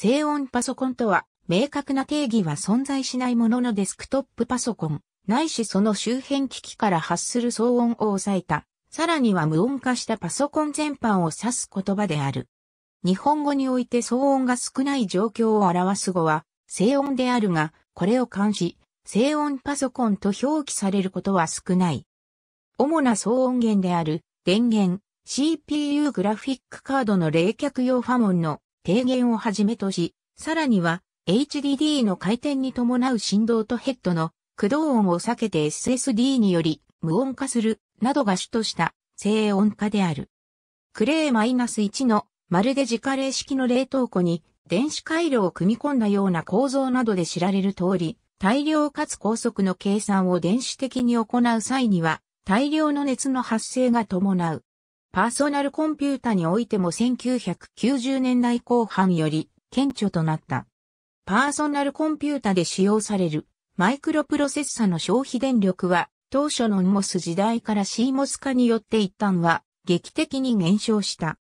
静音パソコンとは、明確な定義は存在しないもののデスクトップパソコン、ないしその周辺機器から発する騒音を抑えた、さらには無音化したパソコン全般を指す言葉である。日本語において騒音が少ない状況を表す語は、静音であるが、これを監視、静音パソコンと表記されることは少ない。主な騒音源である、電源、CPU グラフィックカードの冷却用ファモンの低減をはじめとし、さらには HDD の回転に伴う振動とヘッドの駆動音を避けて SSD により無音化するなどが主とした静音化である。クレー -1 のまるで自家冷式の冷凍庫に電子回路を組み込んだような構造などで知られる通り、大量かつ高速の計算を電子的に行う際には大量の熱の発生が伴う。パーソナルコンピュータにおいても1990年代後半より顕著となった。パーソナルコンピュータで使用されるマイクロプロセッサの消費電力は当初の NMOS 時代から CMOS 化によって一旦は劇的に減少した。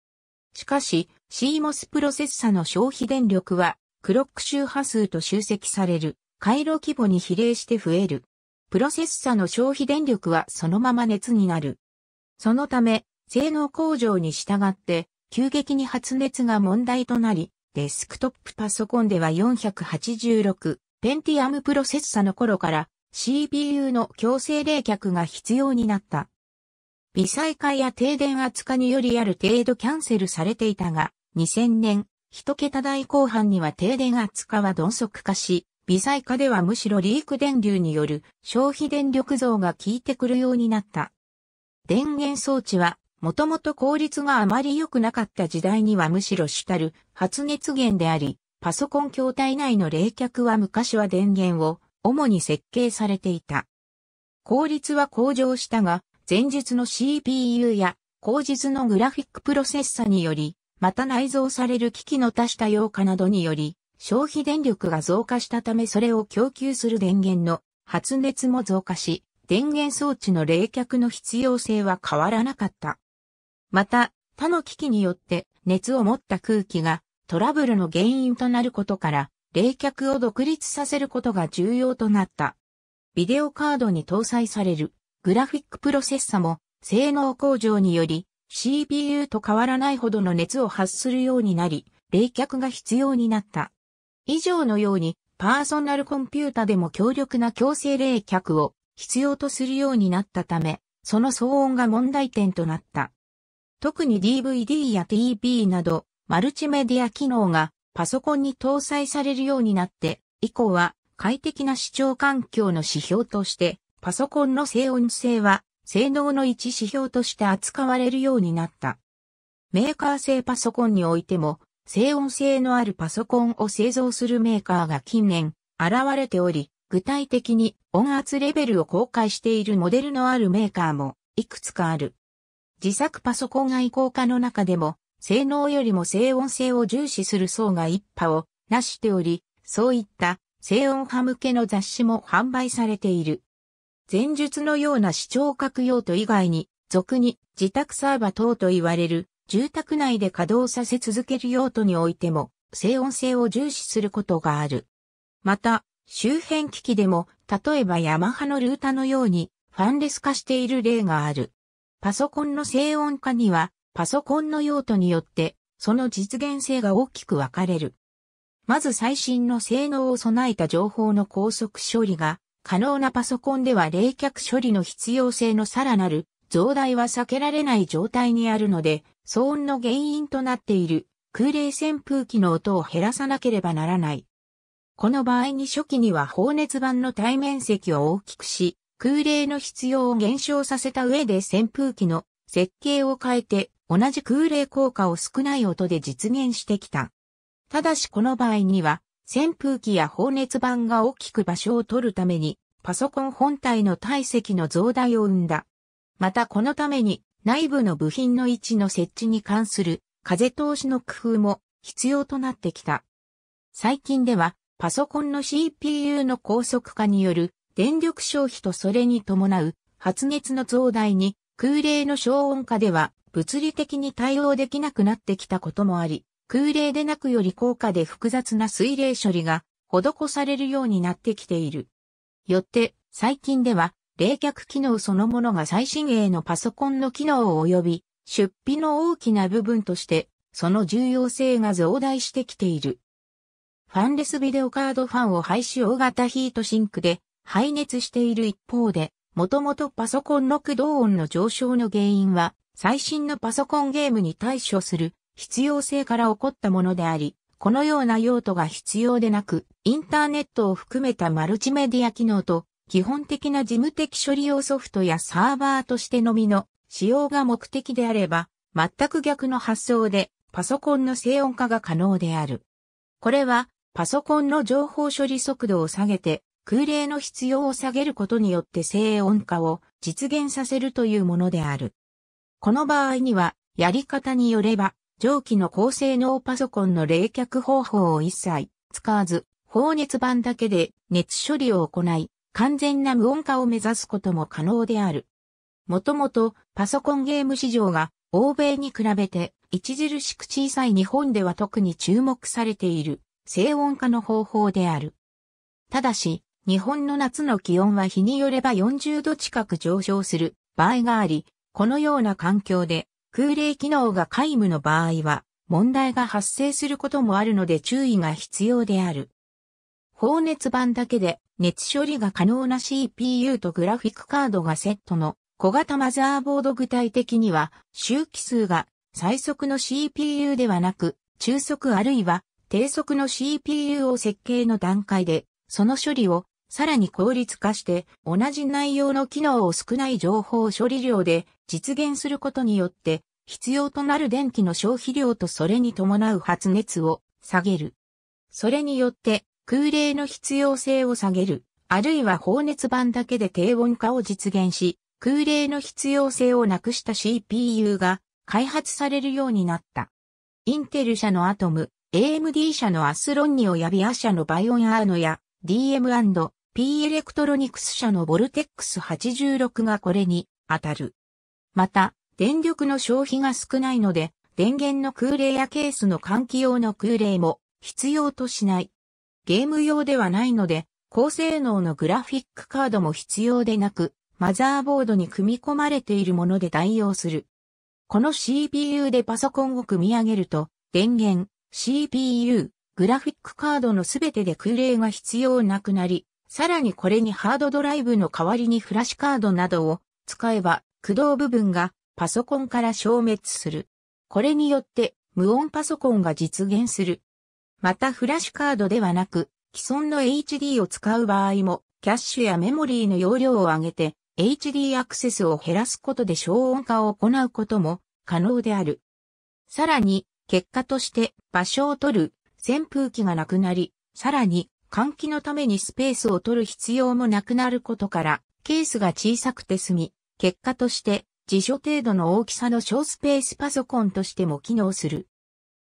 しかし CMOS プロセッサの消費電力はクロック周波数と集積される回路規模に比例して増える。プロセッサの消費電力はそのまま熱になる。そのため性能向上に従って、急激に発熱が問題となり、デスクトップパソコンでは486、ペンティアムプロセッサの頃から CPU の強制冷却が必要になった。微細化や停電圧化によりある程度キャンセルされていたが、2000年、一桁台後半には停電圧化は鈍速化し、微細化ではむしろリーク電流による消費電力増が効いてくるようになった。電源装置はもともと効率があまり良くなかった時代にはむしろ主たる発熱源であり、パソコン筐体内の冷却は昔は電源を主に設計されていた。効率は向上したが、前述の CPU や後日のグラフィックプロセッサにより、また内蔵される機器の多種多様化などにより、消費電力が増加したためそれを供給する電源の発熱も増加し、電源装置の冷却の必要性は変わらなかった。また、他の機器によって熱を持った空気がトラブルの原因となることから、冷却を独立させることが重要となった。ビデオカードに搭載されるグラフィックプロセッサも性能向上により CPU と変わらないほどの熱を発するようになり、冷却が必要になった。以上のようにパーソナルコンピュータでも強力な強制冷却を必要とするようになったため、その騒音が問題点となった。特に DVD や TV など、マルチメディア機能がパソコンに搭載されるようになって、以降は快適な視聴環境の指標として、パソコンの静音性は性能の一指標として扱われるようになった。メーカー製パソコンにおいても、静音性のあるパソコンを製造するメーカーが近年現れており、具体的に音圧レベルを公開しているモデルのあるメーカーもいくつかある。自作パソコン愛好家の中でも、性能よりも静音性を重視する層が一派をなしており、そういった静音派向けの雑誌も販売されている。前述のような視聴覚用途以外に、俗に自宅サーバ等と言われる住宅内で稼働させ続ける用途においても、静音性を重視することがある。また、周辺機器でも、例えばヤマハのルータのように、ファンレス化している例がある。パソコンの静音化には、パソコンの用途によって、その実現性が大きく分かれる。まず最新の性能を備えた情報の高速処理が可能なパソコンでは冷却処理の必要性のさらなる増大は避けられない状態にあるので、騒音の原因となっている空冷扇風機の音を減らさなければならない。この場合に初期には放熱板の対面積を大きくし、空冷の必要を減少させた上で扇風機の設計を変えて同じ空冷効果を少ない音で実現してきた。ただしこの場合には扇風機や放熱板が大きく場所を取るためにパソコン本体の体積の増大を生んだ。またこのために内部の部品の位置の設置に関する風通しの工夫も必要となってきた。最近ではパソコンの CPU の高速化による電力消費とそれに伴う発熱の増大に空冷の消音化では物理的に対応できなくなってきたこともあり、空冷でなくより高価で複雑な水冷処理が施されるようになってきている。よって、最近では冷却機能そのものが最新鋭のパソコンの機能を及び出費の大きな部分としてその重要性が増大してきている。ファンレスビデオカードファンを廃止大型ヒートシンクで排熱している一方で、もともとパソコンの駆動音の上昇の原因は、最新のパソコンゲームに対処する必要性から起こったものであり、このような用途が必要でなく、インターネットを含めたマルチメディア機能と、基本的な事務的処理用ソフトやサーバーとしてのみの使用が目的であれば、全く逆の発想でパソコンの静音化が可能である。これは、パソコンの情報処理速度を下げて、空冷の必要を下げることによって静音化を実現させるというものである。この場合には、やり方によれば、蒸気の高性能パソコンの冷却方法を一切使わず、放熱板だけで熱処理を行い、完全な無音化を目指すことも可能である。もともとパソコンゲーム市場が欧米に比べて著しく小さい日本では特に注目されている静音化の方法である。ただし、日本の夏の気温は日によれば40度近く上昇する場合があり、このような環境で空冷機能が皆無の場合は問題が発生することもあるので注意が必要である。放熱板だけで熱処理が可能な CPU とグラフィックカードがセットの小型マザーボード具体的には周期数が最速の CPU ではなく中速あるいは低速の CPU を設計の段階でその処理をさらに効率化して同じ内容の機能を少ない情報処理量で実現することによって必要となる電気の消費量とそれに伴う発熱を下げる。それによって空冷の必要性を下げる、あるいは放熱板だけで低温化を実現し、空冷の必要性をなくした CPU が開発されるようになった。インテル社のアトム、AMD 社のアスロンニオやビア社のバイオンアーノや、DM&P エレクトロニクス社のボルテックス86がこれに当たる。また、電力の消費が少ないので、電源の空冷やケースの換気用の空冷も必要としない。ゲーム用ではないので、高性能のグラフィックカードも必要でなく、マザーボードに組み込まれているもので代用する。この CPU でパソコンを組み上げると、電源、CPU、グラフィックカードのすべてで空冷が必要なくなり、さらにこれにハードドライブの代わりにフラッシュカードなどを使えば駆動部分がパソコンから消滅する。これによって無音パソコンが実現する。またフラッシュカードではなく既存の HD を使う場合もキャッシュやメモリーの容量を上げて HD アクセスを減らすことで消音化を行うことも可能である。さらに結果として場所を取る扇風機がなくなり、さらに換気のためにスペースを取る必要もなくなることから、ケースが小さくて済み、結果として辞書程度の大きさの小スペースパソコンとしても機能する。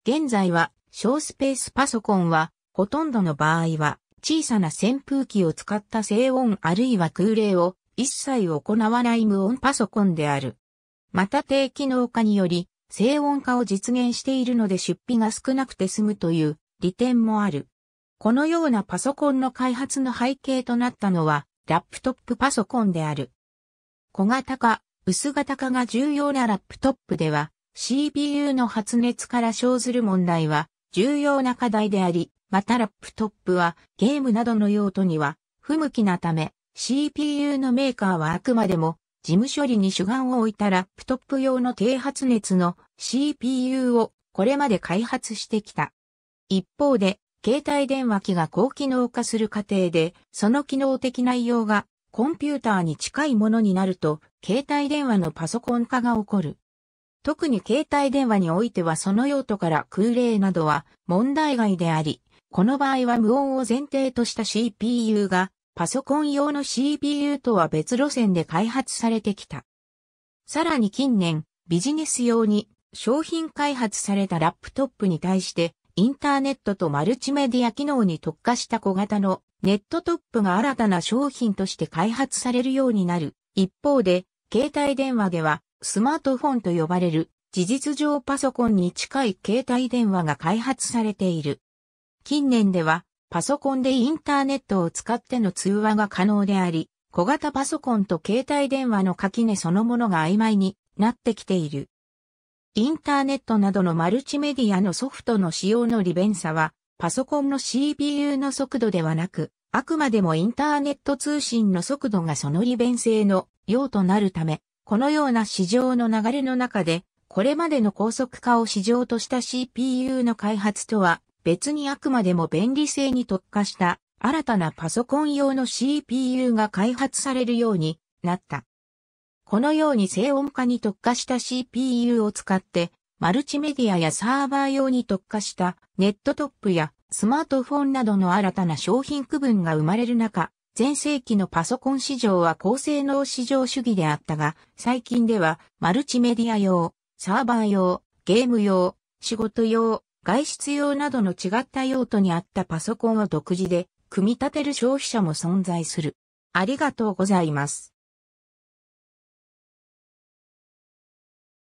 現在は小スペースパソコンはほとんどの場合は小さな扇風機を使った静音あるいは空冷を一切行わない無音パソコンである。また低機能化により静音化を実現しているので出費が少なくて済むという利点もある。このようなパソコンの開発の背景となったのは、ラップトップパソコンである。小型化、薄型化が重要なラップトップでは、CPU の発熱から生ずる問題は重要な課題であり、またラップトップはゲームなどの用途には不向きなため、CPU のメーカーはあくまでも事務処理に主眼を置いたラップトップ用の低発熱の CPU をこれまで開発してきた。一方で、携帯電話機が高機能化する過程で、その機能的内容がコンピューターに近いものになると、携帯電話のパソコン化が起こる。特に携帯電話においてはその用途から空冷などは問題外であり、この場合は無音を前提とした CPU がパソコン用の CPU とは別路線で開発されてきた。さらに近年、ビジネス用に商品開発されたラップトップに対してインターネットとマルチメディア機能に特化した小型のネットトップが新たな商品として開発されるようになる。一方で、携帯電話ではスマートフォンと呼ばれる事実上パソコンに近い携帯電話が開発されている。近年ではパソコンでインターネットを使っての通話が可能であり、小型パソコンと携帯電話の垣根そのものが曖昧になってきている。インターネットなどのマルチメディアのソフトの使用の利便さは、パソコンの CPU の速度ではなく、あくまでもインターネット通信の速度がその利便性の用となるため、このような市場の流れの中で、これまでの高速化を市場とした CPU の開発とは別にあくまでも便利性に特化した新たなパソコン用の CPU が開発されるようになった。このように静音化に特化した CPU を使って、マルチメディアやサーバー用に特化したネットトップやスマートフォンなどの新たな商品区分が生まれる中、前世紀のパソコン市場は高性能市場主義であったが、最近ではマルチメディア用、サーバー用、ゲーム用、仕事用、外出用などの違った用途に合ったパソコンを独自で組み立てる消費者も存在する。ありがとうございます。